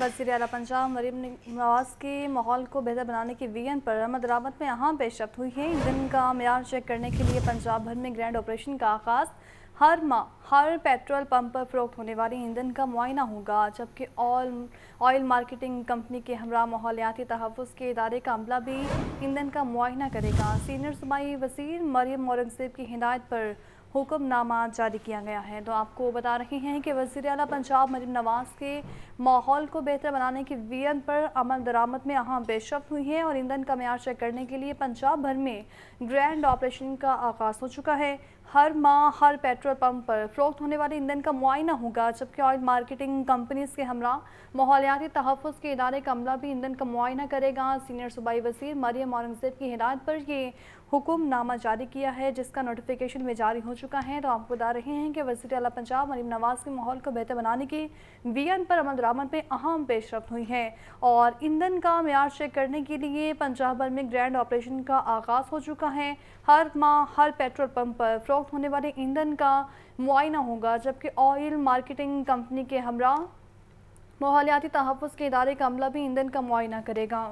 वजी अला पंजाब मरीम नवाज के माहौल को बेहतर बनाने की वीएन पर रमद दरामद में अहम पेशरफ हुई है दिन का मैार चेक करने के लिए पंजाब भर में ग्रैंड ऑपरेशन का आगाज़ हर माह हर पेट्रोल पंप पर फरोख्त होने वाली ईंधन का मुआयना होगा जबकि ऑयल ऑयल मार्केटिंग कंपनी के हमरा माहौलियाती तहफ़ के इदारे का अमला भी ईंधन का मुआयना करेगा सीनियर सूबाई वजीर मरियम औरंगजेब की हिदायत पर हुक्मनामा जारी किया गया है तो आपको बता रहे हैं कि वजीर अला पंजाब मरीम नवाज के माहौल को बेहतर बनाने की वीन पर अमल दरामद में अहम पेशरफ हुई है और ईंधन का मैार चेक करने के लिए पंजाब भर में ग्रैंड ऑपरेशन का आगाज़ हो चुका है हर माह हर पेट्रोल पंप पर फरोख्त होने वाले ईंधन का मुआयना होगा जबकि ऑयल मार्केटिंग कंपनीज के हमरा माहौलियाती तहफ़ के इदारे का अमला भी ईंधन का मुआयना करेगा सीनियर सूबाई वजीर मरियम औरंगजेब की हिदायत पर यह हुक्मनामा जारी किया है जिसका नोटिफिकेशन में जारी हो चुका है तो आपको बता रहे हैं कि वजी अला पंजाब मरीम नवाज के माहौल को बेहतर बनाने की एन पर अमल दरामद में अहम पेशरफ हुई है और ईंधन का मैार चेक करने के लिए पंजाब भर में ग्रैंड ऑपरेशन का आगाज़ हो चुका है हर माह हर पेट्रोल पम्प पर फरोख्त होने वाले ईंधन का मुआयना होगा जबकि ऑयल मार्केटिंग कंपनी के हमरा माहौलियाती तहफ़ के इदारे का अमला भी ईंधन का मुआयना करेगा